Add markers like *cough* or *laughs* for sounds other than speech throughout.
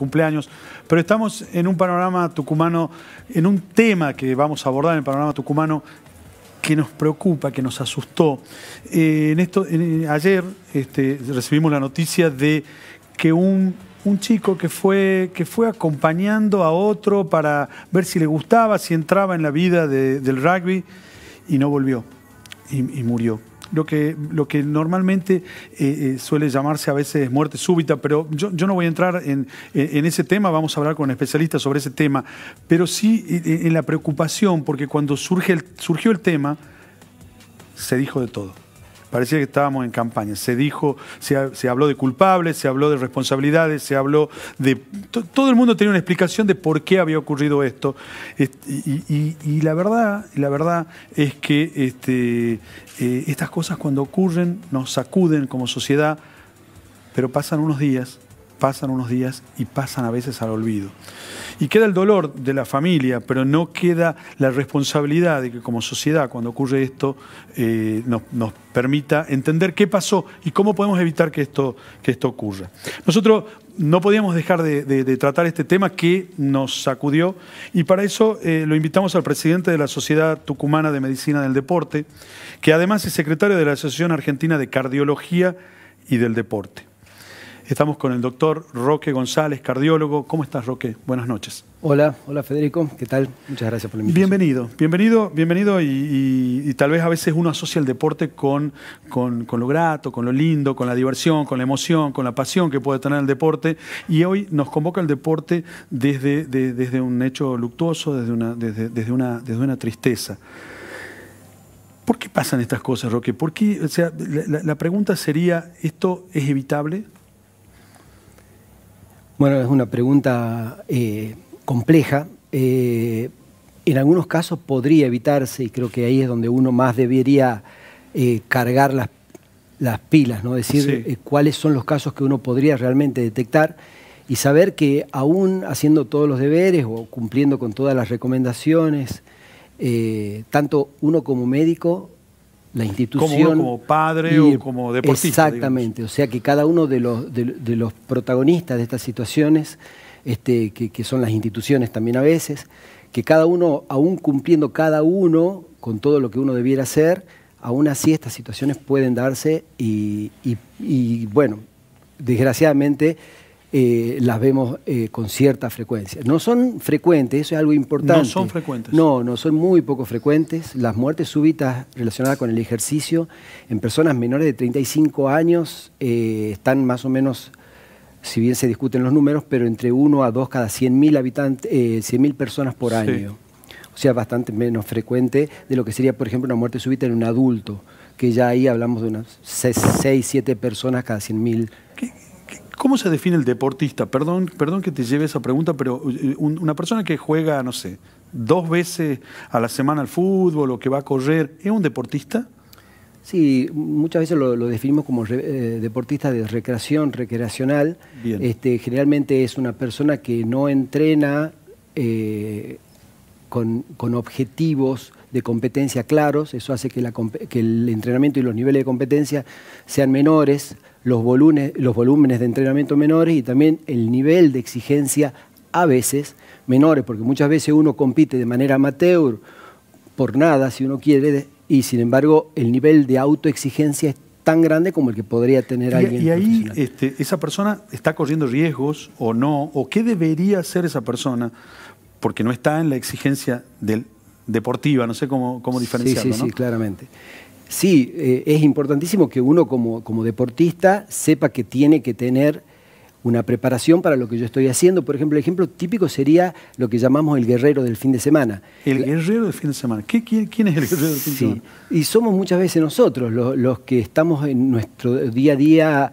cumpleaños, pero estamos en un panorama tucumano, en un tema que vamos a abordar en el panorama tucumano que nos preocupa, que nos asustó. Eh, en esto, ayer este, recibimos la noticia de que un, chico que fue, que fue acompañando a otro para ver si le gustaba, si entraba en la vida del rugby, y no volvió, y murió lo que, lo que normalmente eh, eh, suele llamarse a veces muerte súbita, pero yo, yo no voy a entrar en, en, ese tema, vamos a hablar con especialistas sobre ese tema, pero sí eh, en la preocupación, porque cuando surge el, surgió el tema, se dijo de todo. Parecía que estábamos en campaña. Se dijo, se, habló de culpables, se habló de responsabilidades, se habló de... todo el mundo tenía una explicación de por qué había ocurrido esto. y, la verdad, la verdad es que este, eh, estas cosas cuando ocurren nos sacuden como sociedad, pero pasan unos días pasan unos días y pasan a veces al olvido. Y queda el dolor de la familia, pero no queda la responsabilidad de que como sociedad, cuando ocurre esto, eh, nos, permita entender qué pasó y cómo podemos evitar que esto, que esto ocurra. Nosotros no podíamos dejar de, tratar este tema que nos sacudió y para eso eh, lo invitamos al presidente de la Sociedad Tucumana de Medicina del Deporte, que además es secretario de la Asociación Argentina de Cardiología y del Deporte. Estamos con el doctor Roque González, cardiólogo. ¿Cómo estás, Roque? Buenas noches. Hola, hola Federico, ¿qué tal? Muchas gracias por la invitación. Bienvenido, bienvenido, bienvenido y, tal vez a veces uno asocia el deporte con, con, lo grato, con lo lindo, con la diversión, con la emoción, con la pasión que puede tener el deporte y hoy nos convoca el deporte desde, desde un hecho luctuoso, desde una, desde, una, desde una tristeza. ¿Por qué pasan estas cosas, Roque? sea, la pregunta sería, ¿esto es evitable? Bueno, es una pregunta eh, compleja. Eh, en algunos casos podría evitarse y creo que ahí es donde uno más debería eh, cargar las, las, pilas, ¿no? decir cuáles son los casos que uno podría realmente detectar y saber que aún haciendo todos los deberes o cumpliendo con todas las recomendaciones, tanto uno como médico la institución. Como, padre o como deportista. Exactamente, o sea que cada uno de los, de, los protagonistas de estas situaciones, este, que, son las instituciones también a veces, que cada uno, aún cumpliendo cada uno con todo lo que uno debiera hacer, aún así estas situaciones pueden darse y bueno, desgraciadamente eh, las vemos eh, con cierta frecuencia. No son frecuentes, eso es algo importante. No son frecuentes. No, no son muy poco frecuentes. Las muertes súbitas relacionadas con el ejercicio en personas menores de 35 años eh, están más o menos, si bien se discuten los números, pero entre 1 a 2 cada 100.000 habitantes, personas por año. O sea, bastante menos frecuente de lo que sería, por ejemplo, una muerte súbita en un adulto, que ya ahí hablamos de unas 6, 7 personas cada 100.000 personas ¿Cómo se define el deportista? Perdón, perdón que te lleve esa pregunta, pero eh, eh, una persona que juega, no sé, dos veces a la semana al fútbol o que va a correr, ¿es un deportista? Sí, muchas veces lo, definimos como eh, deportista de recreación, recreacional. Este, generalmente es una persona que no entrena con, objetivos de competencia claros, eso hace que, el entrenamiento y los niveles de competencia sean menores, los volúmenes, los volúmenes de entrenamiento menores y también el nivel de exigencia a veces menores, porque muchas veces uno compite de manera amateur, por nada si uno quiere, y sin embargo el nivel de autoexigencia es tan grande como el que podría tener alguien. Y ahí este, esa persona está corriendo riesgos o no, o qué debería hacer esa persona, porque no está en la exigencia del, deportiva, no sé cómo, cómo diferenciarlo. Sí, sí, sí, claramente. Sí, eh, es importantísimo que uno como, deportista sepa que tiene que tener una preparación para lo que yo estoy haciendo. Por ejemplo, el ejemplo típico sería lo que llamamos el guerrero del fin de semana. El guerrero del fin de semana. quién, es el guerrero del fin de semana? Sí, y somos muchas veces nosotros los, los que estamos en nuestro día a día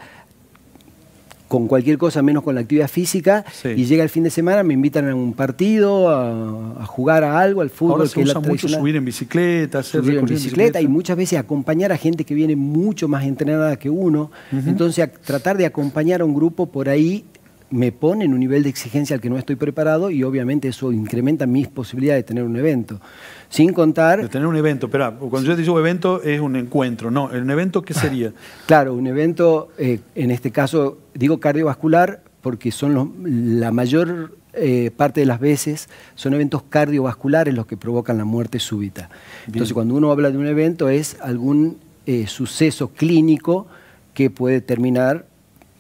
con cualquier cosa menos con la actividad física y llega el fin de semana, me invitan a un partido, a, jugar a algo, al fútbol. que usa mucho subir en bicicleta, subir en bicicleta, y muchas veces acompañar a gente que viene mucho más entrenada que uno. Entonces, tratar de acompañar a un grupo por ahí me pone en un nivel de exigencia al que no estoy preparado y obviamente eso incrementa mis posibilidades de tener un evento. Sin contar... De tener un evento, pero cuando yo digo evento es un encuentro, ¿no? ¿Un evento qué sería? *laughs* claro, un evento, eh, en este caso digo cardiovascular porque son la mayor eh, parte de las veces son eventos cardiovasculares los que provocan la muerte súbita. Entonces cuando uno habla de un evento es algún eh, suceso clínico que puede terminar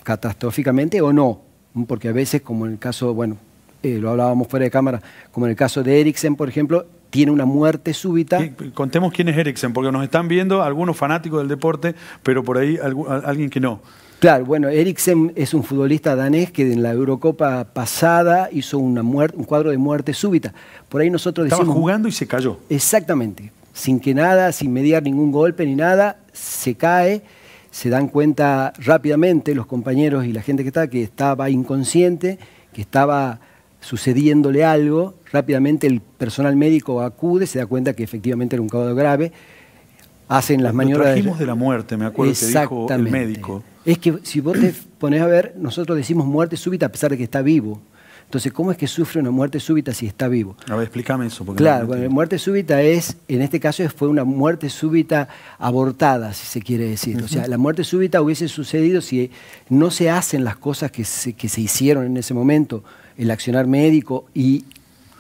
catastróficamente o no, porque a veces, como en el caso, bueno, lo hablábamos fuera de cámara, como en el caso de Eriksen, por ejemplo, tiene una muerte súbita. contemos quién es Eriksen, porque nos están viendo algunos fanáticos del deporte, pero por ahí alguien que no. Claro, bueno, Eriksen es un futbolista danés que en la Eurocopa pasada hizo una un cuadro de muerte súbita. Por ahí nosotros decimos... Estaba jugando y se cayó. Exactamente. Sin que nada, sin mediar ningún golpe ni nada, se cae. Se dan cuenta rápidamente los compañeros y la gente que está que estaba inconsciente, que estaba sucediéndole algo, rápidamente el personal médico acude, se da cuenta que efectivamente era un caso grave, hacen las maniobras... trajimos de la muerte, me acuerdo que dijo el médico. Es que si vos te pones a ver, nosotros decimos muerte súbita a pesar de que está vivo. Entonces, ¿cómo es que sufre una muerte súbita si está vivo? A ver, explícame eso. Porque claro, muerte súbita es, en este caso, fue una muerte súbita abortada, si se quiere decir. O sea, la muerte súbita hubiese sucedido si no se hacen las cosas que se hicieron en ese momento el accionar médico y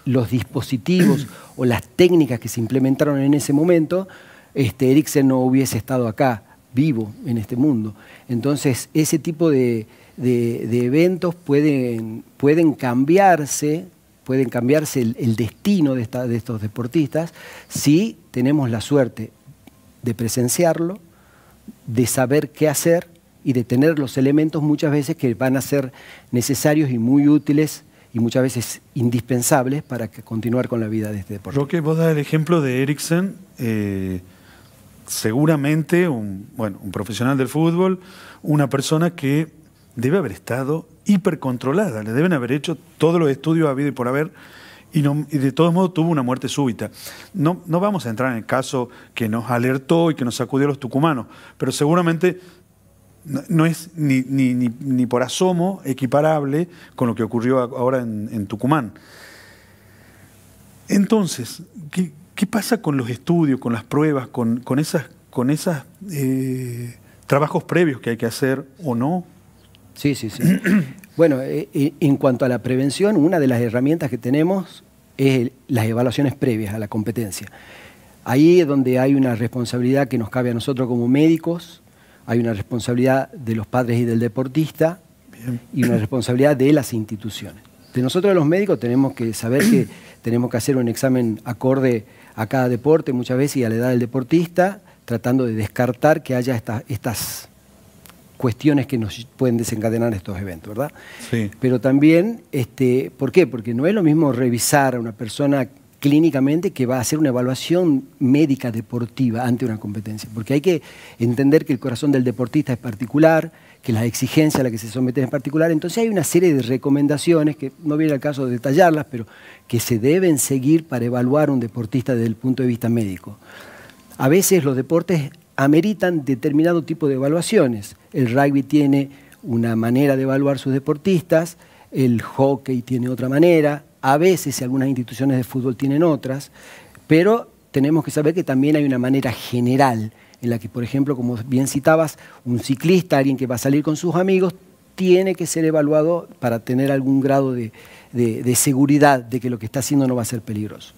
los dispositivos o las técnicas que se implementaron en ese momento, este, no hubiese estado acá, vivo, en este mundo. Entonces, ese tipo de, eventos pueden, pueden cambiarse pueden cambiarse el, destino de, de estos deportistas si tenemos la suerte de presenciarlo, de saber qué hacer y de tener los elementos muchas veces que van a ser necesarios y muy útiles y muchas veces indispensables para continuar con la vida de este deporte. que vos das el ejemplo de Eriksen, eh, seguramente un, bueno, un profesional del fútbol, una persona que debe haber estado hipercontrolada, le deben haber hecho todos los estudios habido y por haber, y, de todos modos tuvo una muerte súbita. No, no vamos a entrar en el caso que nos alertó y que nos sacudió a los tucumanos, pero seguramente no, es ni, ni, ni, por asomo equiparable con lo que ocurrió ahora en, Tucumán. Entonces, ¿qué, pasa con los estudios, con las pruebas, con, con esos con esas, eh, trabajos previos que hay que hacer o no? Sí, sí, sí. *clears throat* bueno, eh, en cuanto a la prevención, una de las herramientas que tenemos es las evaluaciones previas a la competencia. Ahí es donde hay una responsabilidad que nos cabe a nosotros como médicos, hay una responsabilidad de los padres y del deportista y una responsabilidad de las instituciones. De nosotros los médicos tenemos que saber que *clears throat* tenemos que hacer un examen acorde a cada deporte muchas veces y a la edad del deportista, tratando de descartar que haya estas cuestiones que nos pueden desencadenar estos eventos, ¿verdad? Sí. Pero también, este, ¿por qué? Porque no es lo mismo revisar a una persona clínicamente que va a hacer una evaluación médica deportiva ante una competencia. Porque hay que entender que el corazón del deportista es particular, que la exigencia a la que se somete es particular. Entonces hay una serie de recomendaciones, que no viene al caso de detallarlas, pero que se deben seguir para evaluar un deportista desde el punto de vista médico. A veces los deportes ameritan determinado tipo de evaluaciones. El rugby tiene una manera de evaluar sus deportistas, el hockey tiene otra manera, a veces algunas instituciones de fútbol tienen otras, pero tenemos que saber que también hay una manera general en la que, por ejemplo, como bien citabas, un ciclista, alguien que va a salir con sus amigos, tiene que ser evaluado para tener algún grado de, de seguridad de que lo que está haciendo no va a ser peligroso.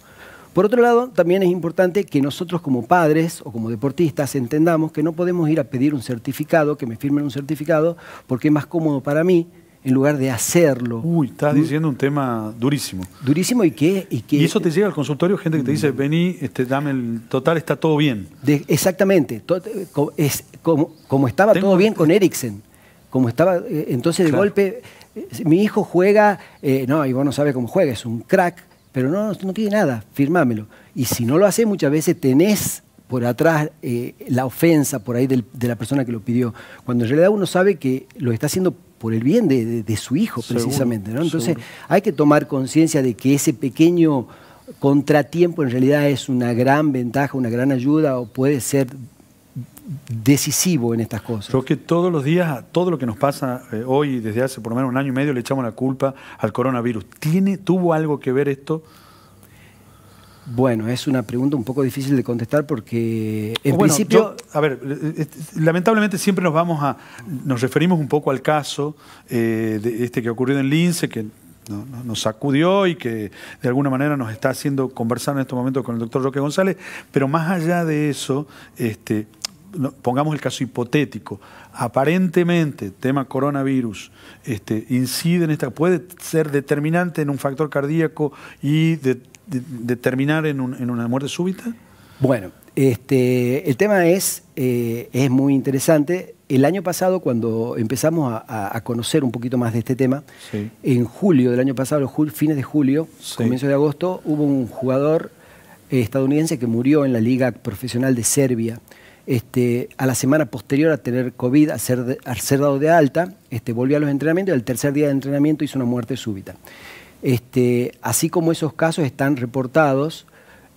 Por otro lado, también es importante que nosotros como padres o como deportistas entendamos que no podemos ir a pedir un certificado, que me firmen un certificado, porque es más cómodo para mí en lugar de hacerlo. Uy, estás mm. diciendo un tema durísimo. Durísimo y que... Y, eso te llega al consultorio, gente que te dice, mm. vení, este, dame el total, está todo bien. exactamente, eh, como, estaba todo bien con Eriksen, como estaba, eh, entonces de golpe, eh, mi hijo juega, no, y vos no sabes cómo juega, es un crack, pero no, no tiene nada, firmámelo. Y si no lo haces, muchas veces tenés por atrás la ofensa por ahí de la persona que lo pidió, cuando en realidad uno sabe que lo está haciendo por el bien de, su hijo, precisamente. ¿no? Entonces, hay que tomar conciencia de que ese pequeño contratiempo en realidad es una gran ventaja, una gran ayuda o puede ser decisivo en estas cosas. Creo que todos los días, todo lo que nos pasa eh, hoy, desde hace por lo menos un año y medio, le echamos la culpa al coronavirus. ¿Tiene, ¿Tuvo algo que ver esto? Bueno, es una pregunta un poco difícil de contestar porque en principio... a ver, eh, eh, lamentablemente siempre nos vamos a... Nos referimos un poco al caso eh, de este que ocurrió en Lince, que nos sacudió y que de alguna manera nos está haciendo conversar en este momento con el doctor Roque González, pero más allá de eso, este, pongamos el caso hipotético, aparentemente tema coronavirus este, incide en esta, puede ser determinante en un factor cardíaco y de, determinar en, una muerte súbita? Bueno, este, el tema es, eh, es muy interesante. El año pasado, cuando empezamos a, conocer un poquito más de este tema, en julio del año pasado, fines de julio, comienzo de agosto, hubo un jugador eh, estadounidense que murió en la Liga Profesional de Serbia este, a la semana posterior a tener COVID, a ser, dado de alta, este, volvió a los entrenamientos y al tercer día de entrenamiento hizo una muerte súbita. Este, así como esos casos están reportados,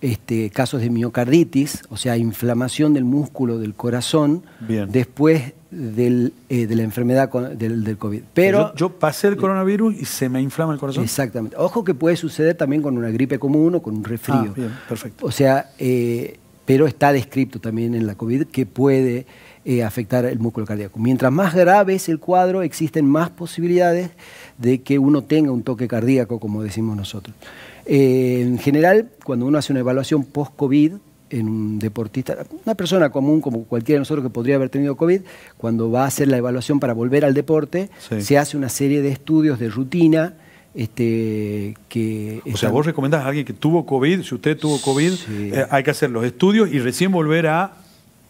este, casos de miocarditis, o sea, inflamación del músculo del corazón, después eh, de la enfermedad del, COVID. Pero yo, pasé el coronavirus y se me inflama el corazón. Exactamente. Ojo que puede suceder también con una gripe común o con un resfrío. Ah, perfecto. O sea, eh, pero está descrito también en la COVID que puede eh, afectar el músculo cardíaco. Mientras más grave es el cuadro, existen más posibilidades de que uno tenga un toque cardíaco, como decimos nosotros. Eh, en general, cuando uno hace una evaluación post-COVID, en un deportista, una persona común como cualquiera de nosotros que podría haber tenido COVID, cuando va a hacer la evaluación para volver al deporte, se hace una serie de estudios de rutina este, que o sea, vos recomendás a alguien que tuvo COVID, si usted tuvo COVID, eh, hay que hacer los estudios y recién volver a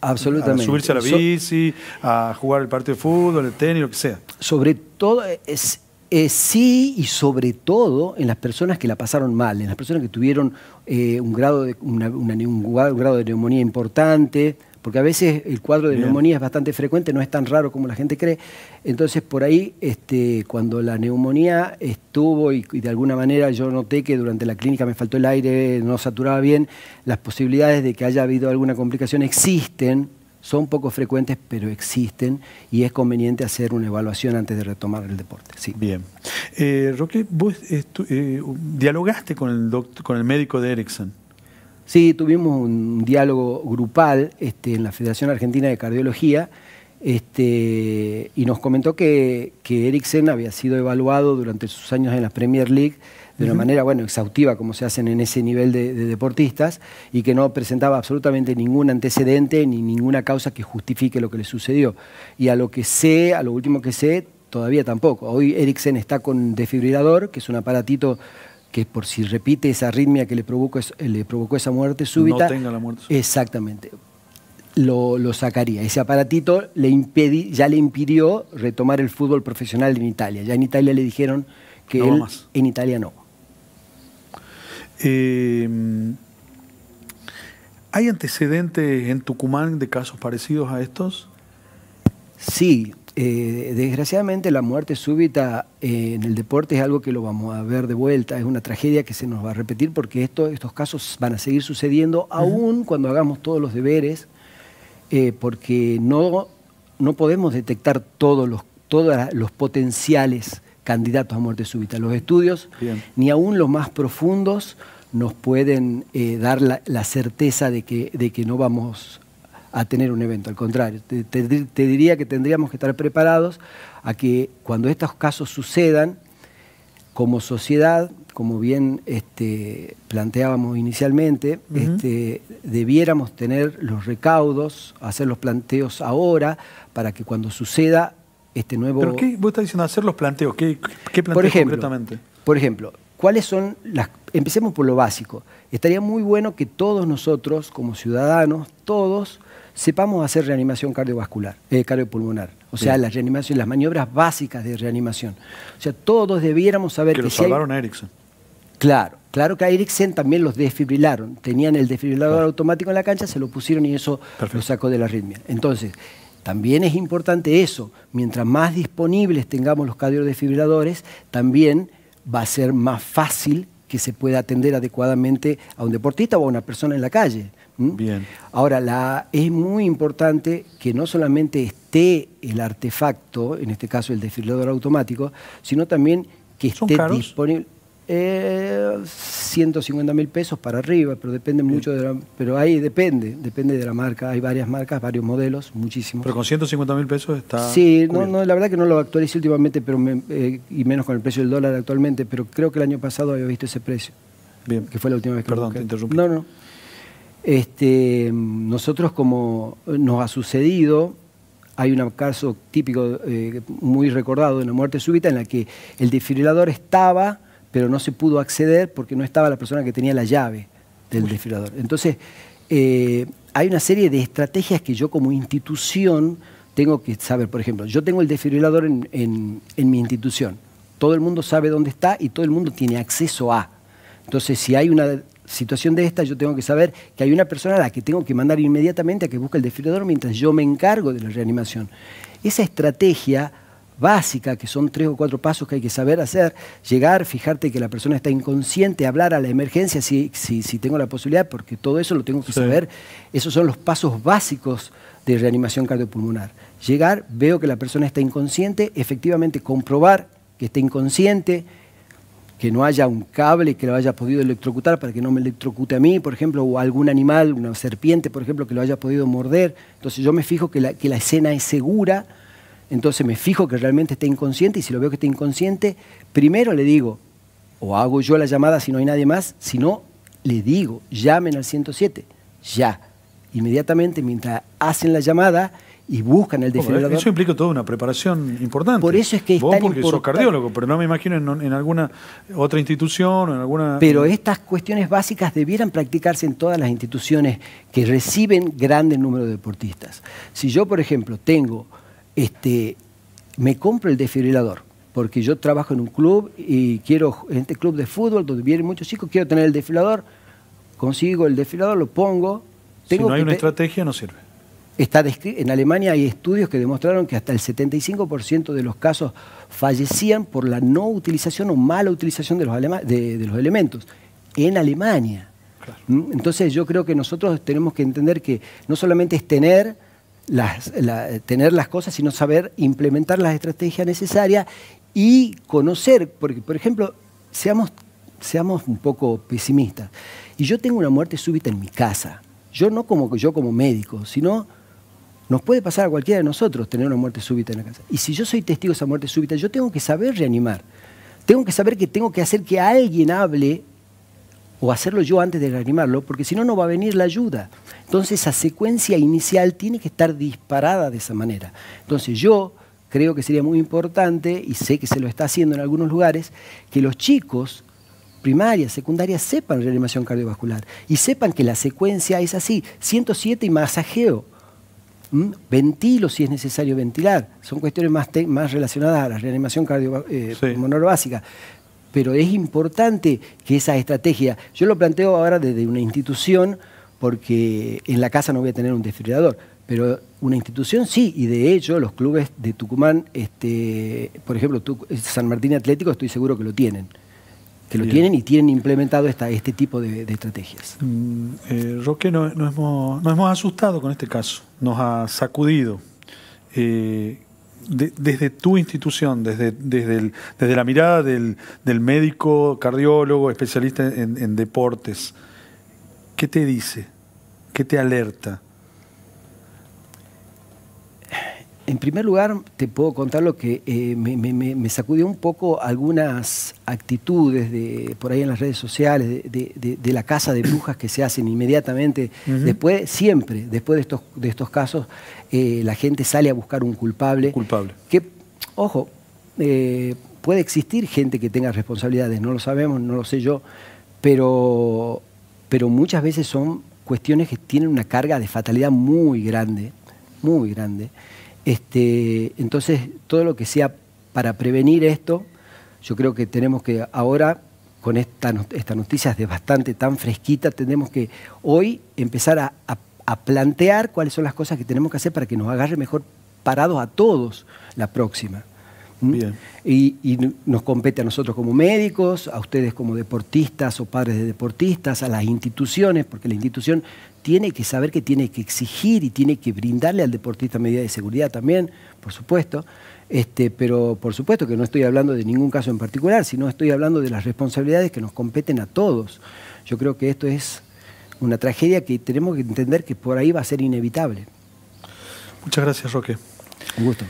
Absolutamente. subirse a la bici, a jugar el partido de fútbol, el tenis, lo que sea. Sobre todo, es, sí y sobre todo en las personas que la pasaron mal, en las personas que tuvieron eh, un, grado de, un grado de neumonía importante, porque a veces el cuadro de neumonía es bastante frecuente, no es tan raro como la gente cree. Entonces, por ahí, este, cuando la neumonía estuvo y, de alguna manera yo noté que durante la clínica me faltó el aire, no saturaba bien, las posibilidades de que haya habido alguna complicación existen, son poco frecuentes, pero existen y es conveniente hacer una evaluación antes de retomar el deporte. Bien. Eh, Roque, vos eh, dialogaste con el, con el médico de Ericsson? Sí, tuvimos un diálogo grupal este, en la Federación Argentina de Cardiología este, y nos comentó que, que había sido evaluado durante sus años en la Premier League de una manera bueno, exhaustiva, como se hacen en ese nivel de, deportistas, y que no presentaba absolutamente ningún antecedente ni ninguna causa que justifique lo que le sucedió. Y a lo que sé, a lo último que sé, todavía tampoco. Hoy Eriksen está con desfibrilador, que es un aparatito que por si repite esa arritmia que le provocó, eh, le provocó esa muerte súbita. No tenga la muerte súbita. Exactamente. Lo, sacaría. Ese aparatito le ya le impidió retomar el fútbol profesional en Italia. Ya en Italia le dijeron que más. en Italia no. Em, ¿Hay antecedentes en Tucumán de casos parecidos a estos? Sí, eh, desgraciadamente la muerte súbita eh, en el deporte es algo que lo vamos a ver de vuelta, es una tragedia que se nos va a repetir porque estos casos van a seguir sucediendo aún cuando hagamos todos los deberes, eh, porque no, no podemos detectar todos los, todos los potenciales candidatos a muerte súbita. Los estudios, ni aún los más profundos, nos pueden dar la, certeza de que, de que no vamos a tener un evento. Al contrario, te, diría que tendríamos que estar preparados a que cuando estos casos sucedan, como sociedad, como bien este, planteábamos inicialmente, este, debiéramos tener los recaudos, hacer los planteos ahora, para que cuando suceda este nuevo... ¿Pero qué? Vos estás diciendo hacer los planteos, ¿qué, qué planteos por ejemplo, concretamente? Por ejemplo, ¿Cuáles son las... Empecemos por lo básico. Estaría muy bueno que todos nosotros, como ciudadanos, todos sepamos hacer reanimación cardiovascular, eh, cardiopulmonar. O sea, las reanimación, las maniobras básicas de reanimación. O sea, todos debiéramos saber que, lo salvaron a Erickson. Claro, claro que a Eriksen también los desfibrilaron. Tenían el desfibrilador automático en la cancha, se lo pusieron y eso lo sacó de la arritmia. Entonces, también es importante eso. Mientras más disponibles tengamos los defibriladores, también va a ser más fácil que se pueda atender adecuadamente a un deportista o a una persona en la calle. Bien. Ahora, es muy importante que no solamente esté el artefacto, en este caso el desfibrilador automático, sino también que esté disponible. 150 eh, mil pesos para arriba, pero depende mucho de la, pero ahí depende, depende de la marca. Hay varias marcas, varios modelos, muchísimos. Pero con 150 mil pesos está. Sí, no, la verdad que no lo actualicé últimamente, pero eh, y menos con el precio del dólar actualmente, pero creo que el año pasado había visto ese precio. Bien. Que fue la última vez que Perdón, te interrumpí. No, no. Este, nosotros como nos ha sucedido, hay un caso típico eh, muy recordado de una muerte súbita en la que el desfibrilador estaba pero no se pudo acceder porque no estaba la persona que tenía la llave del desfilador. Entonces, eh, hay una serie de estrategias que yo como institución tengo que saber. Por ejemplo, yo tengo el desfibrilador en, mi institución. Todo el mundo sabe dónde está y todo el mundo tiene acceso a. Entonces, si hay una situación de esta, yo tengo que saber que hay una persona a la que tengo que mandar inmediatamente a que busque el desfibrilador mientras yo me encargo de la reanimación. Esa estrategia básica, que son tres o cuatro pasos que hay que saber hacer, llegar, fijarte que la persona está inconsciente, hablar a la emergencia si, si, si tengo la posibilidad, porque todo eso lo tengo que saber. Esos son los pasos básicos de reanimación cardiopulmonar. Llegar, veo que la persona está inconsciente, efectivamente comprobar que está inconsciente, que no haya un cable que lo haya podido electrocutar para que no me electrocute a mí, por ejemplo, o algún animal, una serpiente, por ejemplo, que lo haya podido morder. Entonces yo me fijo que la escena es segura, entonces me fijo que realmente esté inconsciente y si lo veo que esté inconsciente, primero le digo, o hago yo la llamada si no hay nadie más, si no, le digo, llamen al 107, ya. Inmediatamente, mientras hacen la llamada y buscan el eh, defibrilador... Eso implica toda una preparación importante. Por eso es que es Vos porque sos cardiólogo, pero no me imagino en, alguna otra institución, o en alguna... Pero estas cuestiones básicas debieran practicarse en todas las instituciones que reciben grandes números de deportistas. Si yo, por ejemplo, tengo este, me compro el desfibrilador, porque yo trabajo en un club y quiero, en este club de fútbol donde vienen muchos chicos, quiero tener el desfibrilador, consigo el desfibrilador, lo pongo. Tengo si no hay una estrategia, no sirve. Está en Alemania hay estudios que demostraron que hasta el 75% de los casos fallecían por la no utilización o mala utilización de los, los elementos. En Alemania. ¿Mm? Entonces yo creo que nosotros tenemos que entender que no solamente es tener, tener las cosas, sino saber implementar las estrategias necesarias y conocer, porque por ejemplo, seamos, seamos un poco pesimistas. Y yo tengo una muerte súbita en mi casa. Yo no como yo como médico, sino nos puede pasar a cualquiera de nosotros tener una muerte súbita en la casa. Y si yo soy testigo de esa muerte súbita, yo tengo que saber reanimar. Tengo que saber que tengo que hacer que alguien hable o hacerlo yo antes de reanimarlo, porque si no, no va a venir la ayuda. Entonces esa secuencia inicial tiene que estar disparada de esa manera. Entonces yo creo que sería muy importante, y sé que se lo está haciendo en algunos lugares, que los chicos primaria, secundaria, sepan reanimación cardiovascular y sepan que la secuencia es así, 107 y masajeo. ¿Mm? Ventilo si es necesario ventilar. Son cuestiones más, más relacionadas a la reanimación cardiovascular eh, pero es importante que esa estrategia, yo lo planteo ahora desde una institución, porque en la casa no voy a tener un desfibrilador, pero una institución sí, y de hecho los clubes de Tucumán, este, por ejemplo, eh, San Martín Atlético, estoy seguro que lo tienen. Que lo tienen y tienen implementado esta, este tipo de, estrategias. Mm, eh, Roque, nos hemos asustado con este caso, nos ha sacudido. Eh, desde tu institución, desde, la mirada del, médico, cardiólogo, especialista en, deportes, ¿qué te dice? ¿Qué te alerta? En primer lugar, te puedo contar lo que eh, me, sacudió un poco algunas actitudes de, por ahí en las redes sociales, de, la casa de brujas que se hacen inmediatamente. Después, siempre, después de estos, de estos casos, eh, la gente sale a buscar un culpable. Culpable. Que, ojo, eh, puede existir gente que tenga responsabilidades, no lo sabemos, no lo sé yo, pero, pero muchas veces son cuestiones que tienen una carga de fatalidad muy grande, muy grande. Este, entonces, todo lo que sea para prevenir esto, yo creo que tenemos que ahora, con esta, esta noticia de bastante tan fresquita, tenemos que hoy empezar a plantear cuáles son las cosas que tenemos que hacer para que nos agarre mejor parados a todos la próxima. Y, nos compete a nosotros como médicos, a ustedes como deportistas o padres de deportistas, a las instituciones, porque la institución tiene que saber que tiene que exigir y tiene que brindarle al deportista medidas de seguridad también, por supuesto. Este, pero por supuesto que no estoy hablando de ningún caso en particular, sino estoy hablando de las responsabilidades que nos competen a todos. Yo creo que esto es una tragedia que tenemos que entender que por ahí va a ser inevitable. Muchas gracias, Roque. Un gusto.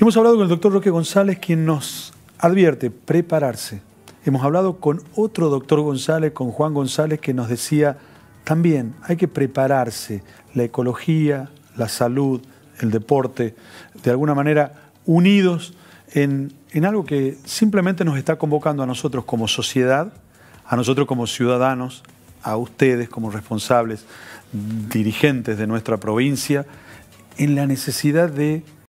Hemos hablado con el doctor Roque González, quien nos advierte prepararse. Hemos hablado con otro doctor González, con Juan González, que nos decía también hay que prepararse. La ecología, la salud, el deporte, de alguna manera unidos en, algo que simplemente nos está convocando a nosotros como sociedad, a nosotros como ciudadanos, a ustedes como responsables, dirigentes de nuestra provincia, en la necesidad de